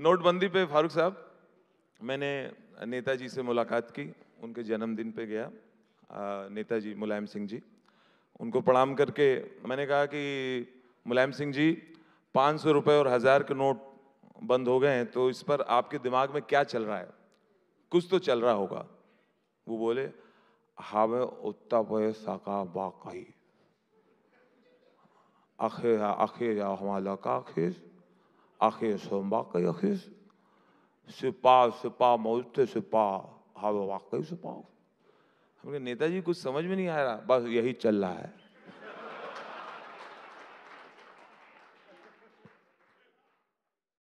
नोटबंदी पे फारूक साहब मैंने नेताजी से मुलाकात की उनके जन्मदिन पे गया नेताजी मुलायम सिंह जी उनको प्रणाम करके मैंने कहा कि मुलायम सिंह जी पाँच सौ रुपये और हज़ार के नोट बंद हो गए हैं तो इस पर आपके दिमाग में क्या चल रहा है कुछ तो चल रहा होगा वो बोले हावे उत्ता पे साका बाकई आखे आखिर हमारा का आखिर 아케에서 막가야케스 सुपा सुपा मौत सुपा हाँ वाकई सुपा हमने नेताजी कुछ समझ में नहीं आ रहा बस यही चल रहा है